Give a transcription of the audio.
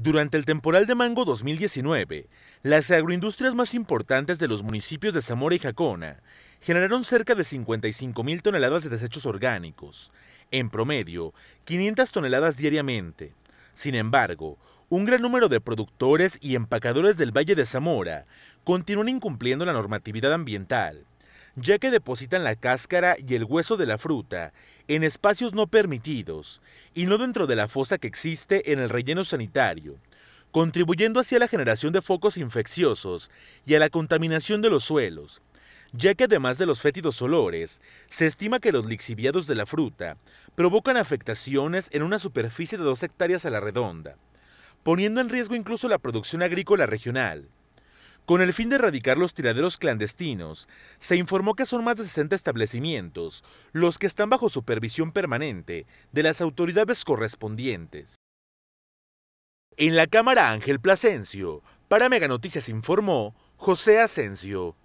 Durante el temporal de mango 2019, las agroindustrias más importantes de los municipios de Zamora y Jacona generaron cerca de 55.000 toneladas de desechos orgánicos, en promedio 500 toneladas diariamente. Sin embargo, un gran número de productores y empacadores del Valle de Zamora continúan incumpliendo la normatividad ambiental ya que depositan la cáscara y el hueso de la fruta en espacios no permitidos y no dentro de la fosa que existe en el relleno sanitario, contribuyendo así a la generación de focos infecciosos y a la contaminación de los suelos, ya que además de los fétidos olores, se estima que los lixiviados de la fruta provocan afectaciones en una superficie de dos hectáreas a la redonda, poniendo en riesgo incluso la producción agrícola regional con el fin de erradicar los tiraderos clandestinos, se informó que son más de 60 establecimientos los que están bajo supervisión permanente de las autoridades correspondientes. En la cámara Ángel Plasencio, para Mega Noticias informó José Asencio.